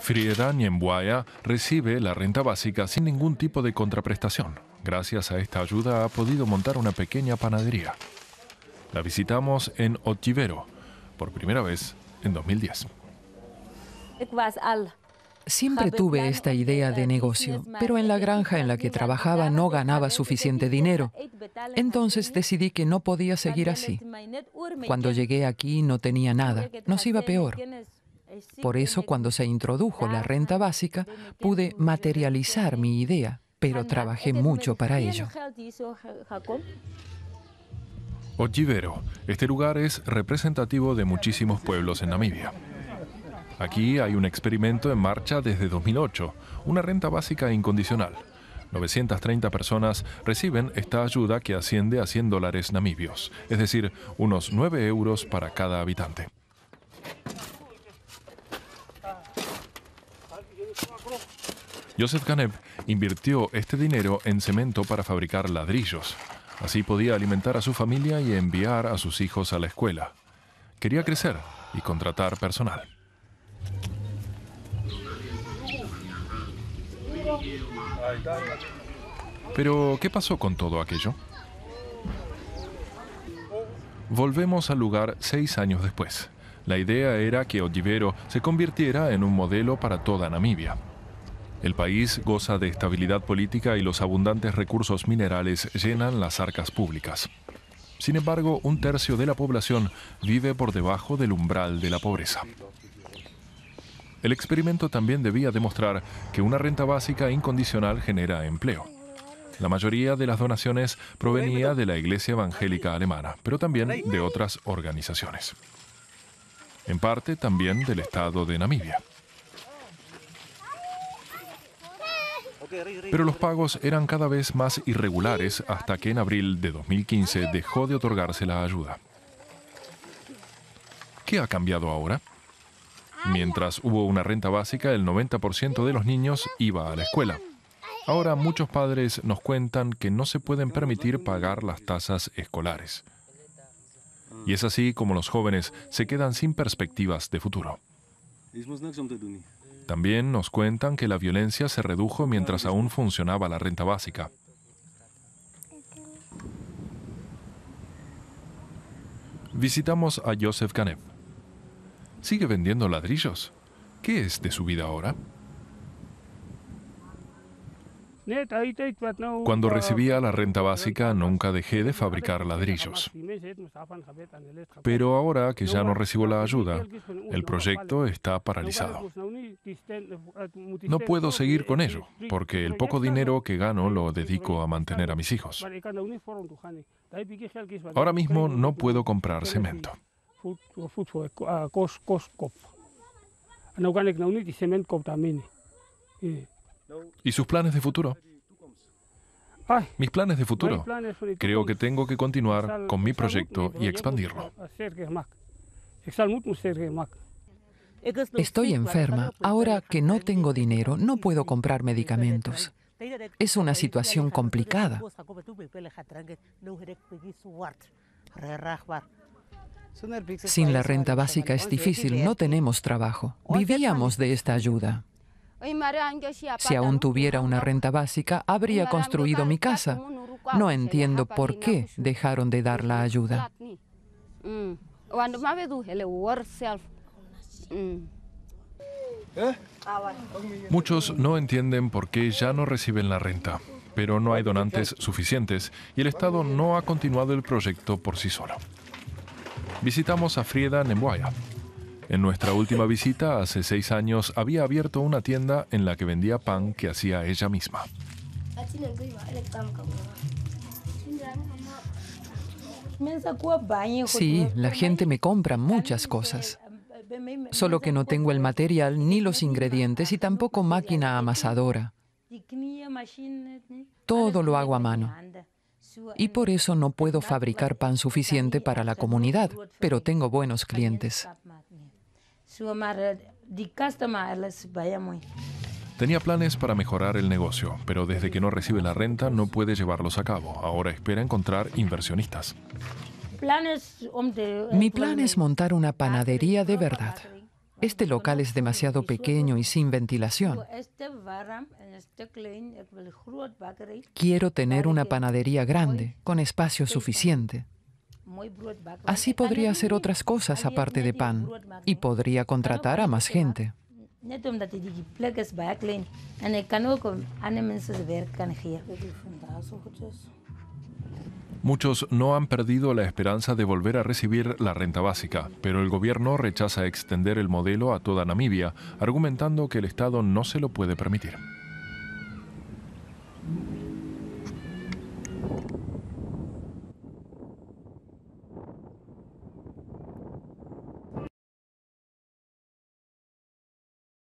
Frieda Niembuaya recibe la renta básica sin ningún tipo de contraprestación. Gracias a esta ayuda ha podido montar una pequeña panadería. La visitamos en Ochivero, por primera vez en 2010. Siempre tuve esta idea de negocio, pero en la granja en la que trabajaba no ganaba suficiente dinero. Entonces decidí que no podía seguir así. Cuando llegué aquí no tenía nada, nos iba peor. Por eso cuando se introdujo la renta básica pude materializar mi idea, pero trabajé este mucho para ello. Ojivero, este lugar es representativo de muchísimos pueblos en Namibia. Aquí hay un experimento en marcha desde 2008, una renta básica incondicional. 930 personas reciben esta ayuda que asciende a 100 dólares namibios, es decir, unos 9 euros para cada habitante. Joseph Kanep invirtió este dinero en cemento para fabricar ladrillos. Así podía alimentar a su familia y enviar a sus hijos a la escuela. Quería crecer y contratar personal. Pero, ¿qué pasó con todo aquello? Volvemos al lugar seis años después. La idea era que Olivero se convirtiera en un modelo para toda Namibia. El país goza de estabilidad política y los abundantes recursos minerales llenan las arcas públicas. Sin embargo, un tercio de la población vive por debajo del umbral de la pobreza. El experimento también debía demostrar que una renta básica incondicional genera empleo. La mayoría de las donaciones provenía de la Iglesia Evangélica Alemana, pero también de otras organizaciones. En parte también del Estado de Namibia. Pero los pagos eran cada vez más irregulares hasta que en abril de 2015 dejó de otorgarse la ayuda. ¿Qué ha cambiado ahora? Mientras hubo una renta básica, el 90% de los niños iba a la escuela. Ahora muchos padres nos cuentan que no se pueden permitir pagar las tasas escolares. Y es así como los jóvenes se quedan sin perspectivas de futuro. También nos cuentan que la violencia se redujo mientras aún funcionaba la renta básica. Visitamos a Joseph Kanev. Sigue vendiendo ladrillos. ¿Qué es de su vida ahora? Cuando recibía la renta básica nunca dejé de fabricar ladrillos. Pero ahora que ya no recibo la ayuda, el proyecto está paralizado. No puedo seguir con ello, porque el poco dinero que gano lo dedico a mantener a mis hijos. Ahora mismo no puedo comprar cemento. ¿Y sus planes de futuro? Mis planes de futuro. Creo que tengo que continuar con mi proyecto y expandirlo. Estoy enferma. Ahora que no tengo dinero, no puedo comprar medicamentos. Es una situación complicada. Sin la renta básica es difícil, no tenemos trabajo. Vivíamos de esta ayuda. Si aún tuviera una renta básica, habría construido mi casa. No entiendo por qué dejaron de dar la ayuda. Mm. Mm. ¿Eh? Ah, Muchos no entienden por qué ya no reciben la renta, pero no hay donantes suficientes y el Estado no ha continuado el proyecto por sí solo. Visitamos a Frieda Nemoya. En nuestra última visita, hace seis años, había abierto una tienda en la que vendía pan que hacía ella misma. Sí, la gente me compra muchas cosas. Solo que no tengo el material ni los ingredientes y tampoco máquina amasadora. Todo lo hago a mano. Y por eso no puedo fabricar pan suficiente para la comunidad, pero tengo buenos clientes. Tenía planes para mejorar el negocio, pero desde que no recibe la renta no puede llevarlos a cabo. Ahora espera encontrar inversionistas. Eh, Mi plan es montar una panadería de verdad. Este local es demasiado pequeño y sin ventilación. Este este Quiero tener una panadería grande, con espacio suficiente. Así podría hacer otras cosas aparte de pan y podría contratar a más gente. Muchos no han perdido la esperanza de volver a recibir la renta básica, pero el gobierno rechaza extender el modelo a toda Namibia, argumentando que el Estado no se lo puede permitir.